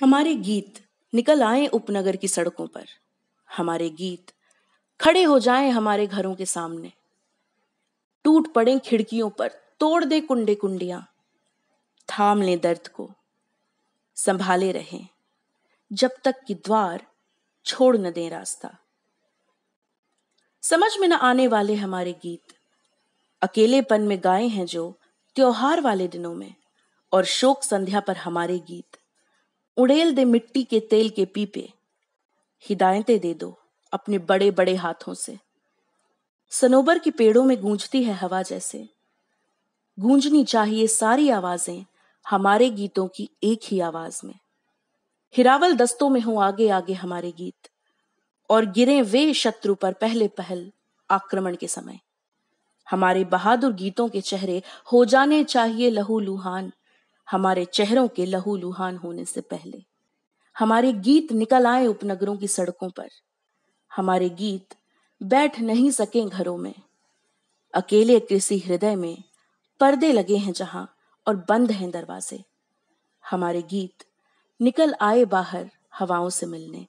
हमारे गीत निकल आए उपनगर की सड़कों पर हमारे गीत खड़े हो जाएं हमारे घरों के सामने टूट पड़े खिड़कियों पर तोड़ दे कुंडे कुंडियां थाम लें दर्द को संभाले रहें जब तक कि द्वार छोड़ न दें रास्ता समझ में न आने वाले हमारे गीत अकेलेपन में गाए हैं जो त्योहार वाले दिनों में और शोक संध्या पर हमारे गीत उड़ेल दे मिट्टी के तेल के पीपे हिदायतें दे दो अपने बड़े बड़े हाथों से सनोबर के पेड़ों में गूंजती है हवा जैसे गूंजनी चाहिए सारी आवाजें हमारे गीतों की एक ही आवाज में हिरावल दस्तों में हो आगे आगे हमारे गीत और गिरे वे शत्रु पर पहले पहल आक्रमण के समय हमारे बहादुर गीतों के चेहरे हो जाने चाहिए लहू लुहान हमारे चेहरों के लहू लुहान होने से पहले हमारे गीत निकल आए उपनगरों की सड़कों पर हमारे गीत बैठ नहीं सके घरों में अकेले कृषि हृदय में पर्दे लगे हैं जहां और बंद हैं दरवाजे हमारे गीत निकल आए बाहर हवाओं से मिलने